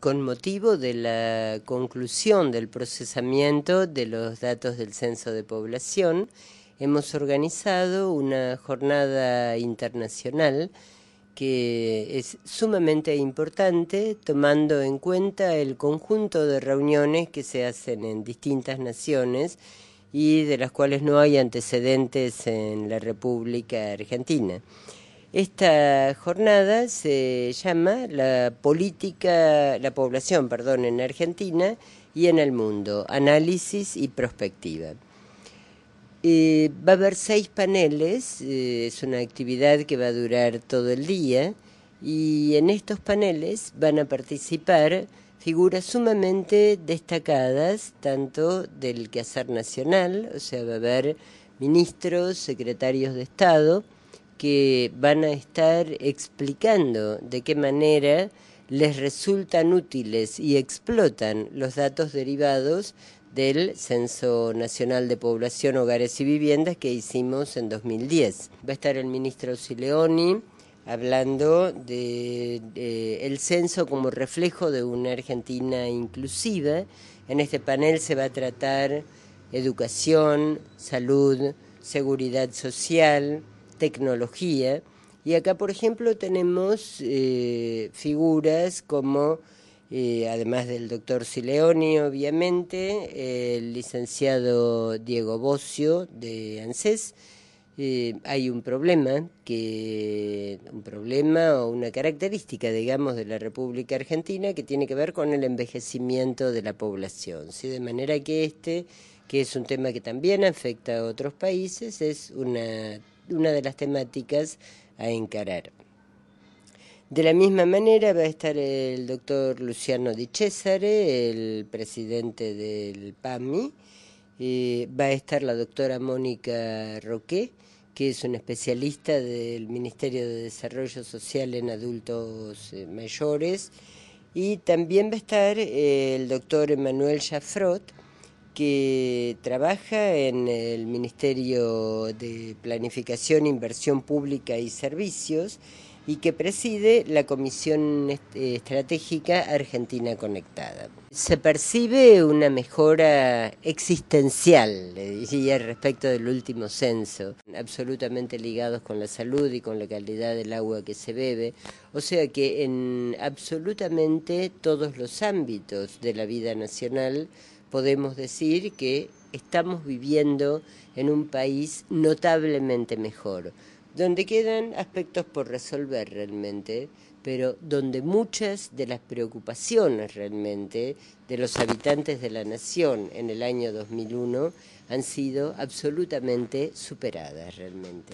Con motivo de la conclusión del procesamiento de los datos del censo de población, hemos organizado una jornada internacional que es sumamente importante tomando en cuenta el conjunto de reuniones que se hacen en distintas naciones y de las cuales no hay antecedentes en la República Argentina. Esta jornada se llama La política, la población, perdón, en Argentina y en el mundo, análisis y prospectiva. Eh, va a haber seis paneles, eh, es una actividad que va a durar todo el día y en estos paneles van a participar figuras sumamente destacadas, tanto del quehacer nacional, o sea, va a haber ministros, secretarios de Estado, que van a estar explicando de qué manera les resultan útiles y explotan los datos derivados del Censo Nacional de Población, Hogares y Viviendas que hicimos en 2010. Va a estar el ministro Sileoni hablando del de, el censo como reflejo de una Argentina inclusiva. En este panel se va a tratar educación, salud, seguridad social, tecnología. Y acá, por ejemplo, tenemos eh, figuras como, eh, además del doctor Sileoni, obviamente, el licenciado Diego Bocio de ANSES. Eh, hay un problema que un problema o una característica digamos de la República Argentina que tiene que ver con el envejecimiento de la población de manera que este que es un tema que también afecta a otros países es una una de las temáticas a encarar. De la misma manera va a estar el doctor Luciano Di Cesare, el presidente del PAMI, va a estar la doctora Mónica Roque, que es una especialista del Ministerio de Desarrollo Social en adultos eh, mayores, y también va a estar el doctor Emanuel Jafrot, que trabaja en el Ministerio de Planificación, Inversión Pública y Servicios y que preside la Comisión eh, Estratégica Argentina Conectada. Se percibe una mejora existencial, le respecto del último censo, absolutamente ligados con la salud y con la calidad del agua que se bebe, o sea que en absolutamente todos los ámbitos de la vida nacional, podemos decir que estamos viviendo en un país notablemente mejor, donde quedan aspectos por resolver realmente, pero donde muchas de las preocupaciones realmente de los habitantes de la nación en el año 2001 han sido absolutamente superadas realmente.